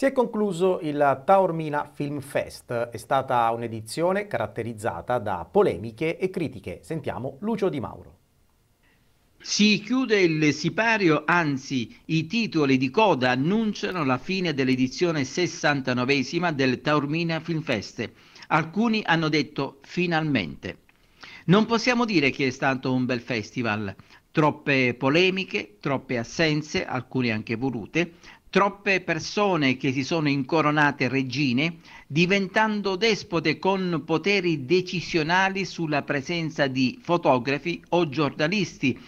Si è concluso il Taormina Film Fest, è stata un'edizione caratterizzata da polemiche e critiche. Sentiamo Lucio Di Mauro. Si chiude il sipario, anzi i titoli di coda annunciano la fine dell'edizione 69 del Taormina Film Fest. Alcuni hanno detto finalmente. Non possiamo dire che è stato un bel festival troppe polemiche, troppe assenze, alcune anche volute, troppe persone che si sono incoronate regine, diventando despote con poteri decisionali sulla presenza di fotografi o giornalisti,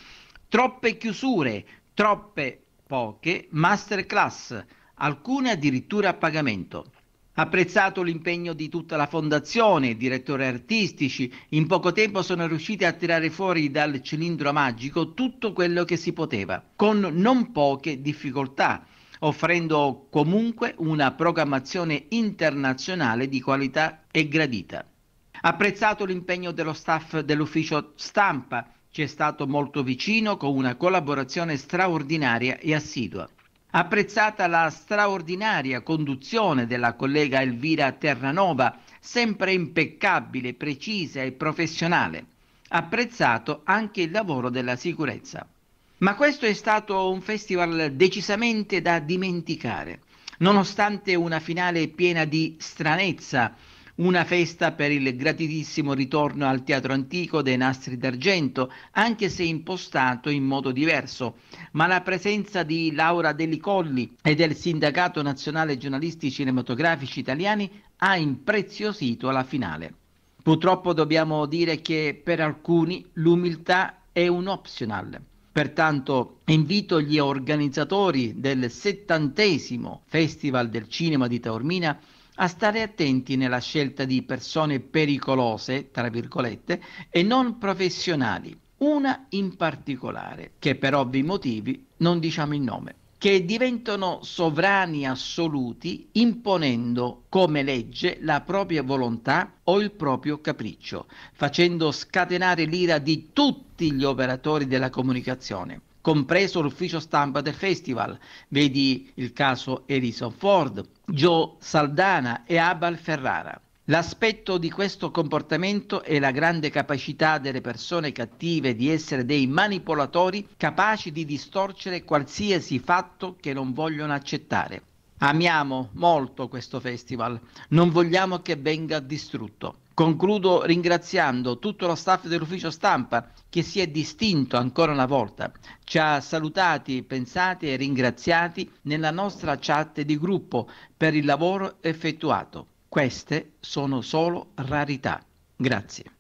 troppe chiusure, troppe poche masterclass, alcune addirittura a pagamento. Apprezzato l'impegno di tutta la fondazione, direttori artistici, in poco tempo sono riusciti a tirare fuori dal cilindro magico tutto quello che si poteva, con non poche difficoltà, offrendo comunque una programmazione internazionale di qualità e gradita. Apprezzato l'impegno dello staff dell'ufficio stampa, ci è stato molto vicino con una collaborazione straordinaria e assidua. Apprezzata la straordinaria conduzione della collega Elvira Terranova, sempre impeccabile, precisa e professionale. Apprezzato anche il lavoro della sicurezza. Ma questo è stato un festival decisamente da dimenticare, nonostante una finale piena di stranezza, una festa per il gratitissimo ritorno al teatro antico dei nastri d'argento, anche se impostato in modo diverso. Ma la presenza di Laura Delicolli e del Sindacato Nazionale Giornalisti Cinematografici Italiani ha impreziosito la finale. Purtroppo dobbiamo dire che per alcuni l'umiltà è un optional. Pertanto invito gli organizzatori del settantesimo Festival del Cinema di Taormina a stare attenti nella scelta di persone pericolose, tra virgolette, e non professionali, una in particolare, che per ovvi motivi non diciamo il nome che diventano sovrani assoluti imponendo come legge la propria volontà o il proprio capriccio, facendo scatenare l'ira di tutti gli operatori della comunicazione compreso l'ufficio stampa del festival. Vedi il caso Edison Ford, Joe Saldana e Abel Ferrara. L'aspetto di questo comportamento è la grande capacità delle persone cattive di essere dei manipolatori capaci di distorcere qualsiasi fatto che non vogliono accettare. Amiamo molto questo festival, non vogliamo che venga distrutto. Concludo ringraziando tutto lo staff dell'ufficio stampa che si è distinto ancora una volta, ci ha salutati, pensati e ringraziati nella nostra chat di gruppo per il lavoro effettuato. Queste sono solo rarità. Grazie.